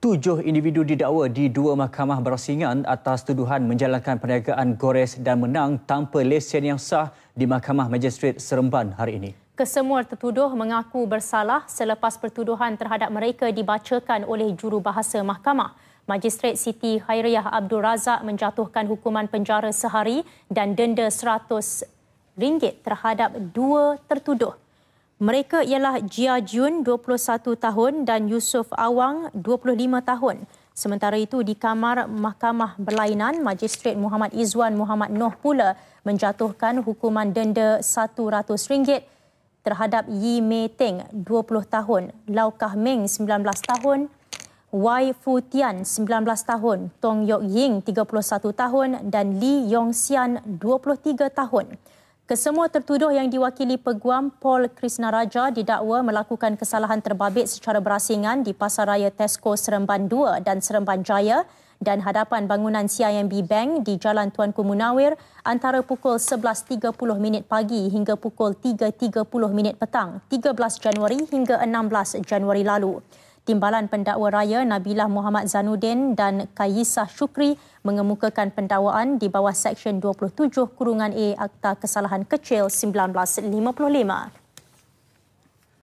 Tujuh individu didakwa di dua mahkamah berasingan atas tuduhan menjalankan perniagaan gores dan menang tanpa lesen yang sah di Mahkamah Magistrate Seremban hari ini. Kesemua tertuduh mengaku bersalah selepas pertuduhan terhadap mereka dibacakan oleh jurubahasa mahkamah. Magistrate Siti Khairiyah Abdul Razak menjatuhkan hukuman penjara sehari dan denda RM100 terhadap dua tertuduh. Mereka ialah Jia Jun 21 tahun dan Yusuf Awang 25 tahun. Sementara itu di kamar mahkamah berlainan Majistret Muhammad Izwan Muhammad Noh pula menjatuhkan hukuman denda RM100 terhadap Yi Mei Teng 20 tahun, Lau Kah Meng 19 tahun, Wai Fu Tian 19 tahun, Tong Yok Ying 31 tahun dan Li Yong Xian 23 tahun. Kesemua tertuduh yang diwakili peguam Paul Krishna Raja didakwa melakukan kesalahan terbabit secara berasingan di Pasar Raya Tesco Seremban 2 dan Seremban Jaya dan hadapan bangunan CIMB Bank di Jalan Tuanku Munawir antara pukul 11.30 pagi hingga pukul 3.30 petang 13 Januari hingga 16 Januari lalu. Timbalan Pendakwa Raya Nabilah Muhammad Zanuddin dan Kaisah Shukri mengemukakan pendakwaan di bawah Seksyen 27 Kurungan A Akta Kesalahan Kecil 1955.